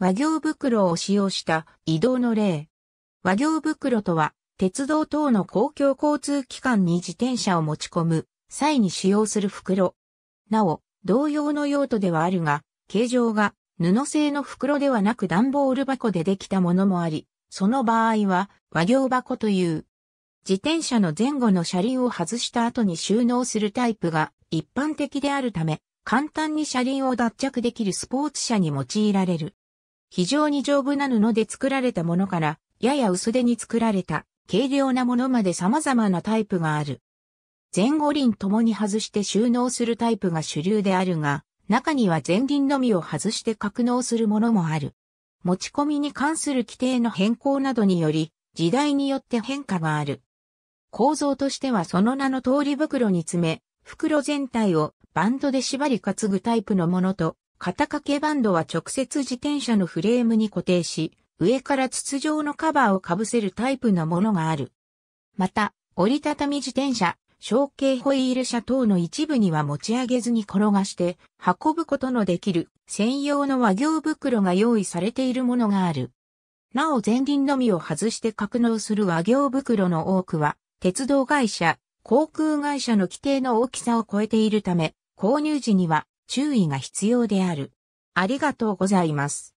和行袋を使用した移動の例。和行袋とは、鉄道等の公共交通機関に自転車を持ち込む際に使用する袋。なお、同様の用途ではあるが、形状が布製の袋ではなく段ボール箱でできたものもあり、その場合は和行箱という。自転車の前後の車輪を外した後に収納するタイプが一般的であるため、簡単に車輪を脱着できるスポーツ車に用いられる。非常に丈夫な布で作られたものから、やや薄手に作られた、軽量なものまで様々なタイプがある。前後輪ともに外して収納するタイプが主流であるが、中には前輪のみを外して格納するものもある。持ち込みに関する規定の変更などにより、時代によって変化がある。構造としてはその名の通り袋に詰め、袋全体をバンドで縛り担ぐタイプのものと、肩掛けバンドは直接自転車のフレームに固定し、上から筒状のカバーをかぶせるタイプのものがある。また、折りたたみ自転車、小径ホイール車等の一部には持ち上げずに転がして運ぶことのできる専用の和行袋が用意されているものがある。なお前輪のみを外して格納する和行袋の多くは鉄道会社、航空会社の規定の大きさを超えているため、購入時には注意が必要である。ありがとうございます。